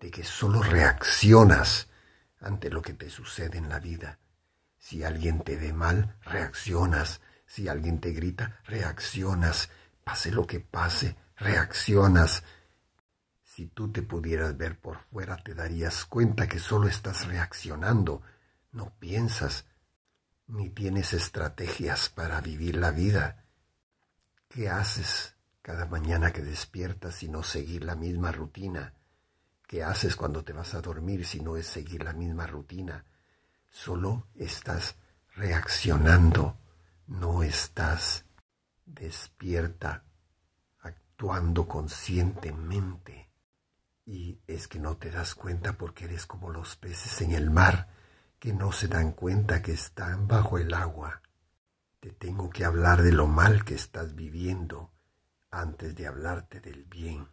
de que solo reaccionas ante lo que te sucede en la vida. Si alguien te ve mal, reaccionas. Si alguien te grita, reaccionas. Pase lo que pase, reaccionas. Si tú te pudieras ver por fuera, te darías cuenta que solo estás reaccionando. No piensas, ni tienes estrategias para vivir la vida. ¿Qué haces cada mañana que despiertas y no seguir la misma rutina. ¿Qué haces cuando te vas a dormir si no es seguir la misma rutina? Solo estás reaccionando, no estás despierta, actuando conscientemente. Y es que no te das cuenta porque eres como los peces en el mar que no se dan cuenta que están bajo el agua. Te tengo que hablar de lo mal que estás viviendo antes de hablarte del bien.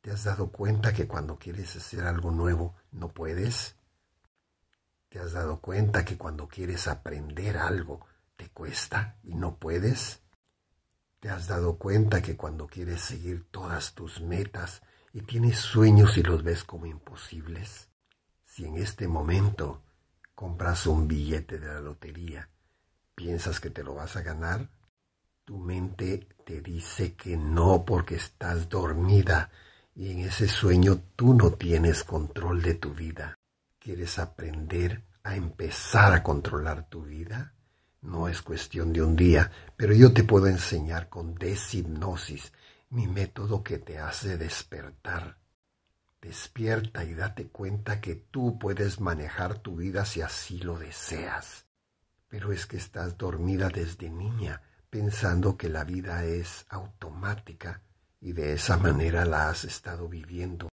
¿Te has dado cuenta que cuando quieres hacer algo nuevo no puedes? ¿Te has dado cuenta que cuando quieres aprender algo te cuesta y no puedes? ¿Te has dado cuenta que cuando quieres seguir todas tus metas y tienes sueños y los ves como imposibles? Si en este momento compras un billete de la lotería, ¿piensas que te lo vas a ganar? Tu mente te dice que no porque estás dormida y en ese sueño tú no tienes control de tu vida. ¿Quieres aprender a empezar a controlar tu vida? No es cuestión de un día, pero yo te puedo enseñar con deshipnosis, mi método que te hace despertar. Despierta y date cuenta que tú puedes manejar tu vida si así lo deseas. Pero es que estás dormida desde niña pensando que la vida es automática y de esa manera la has estado viviendo.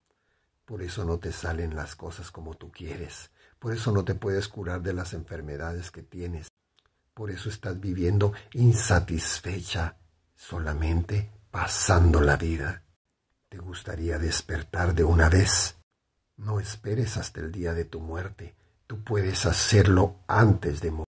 Por eso no te salen las cosas como tú quieres. Por eso no te puedes curar de las enfermedades que tienes. Por eso estás viviendo insatisfecha, solamente pasando la vida. ¿Te gustaría despertar de una vez? No esperes hasta el día de tu muerte. Tú puedes hacerlo antes de morir.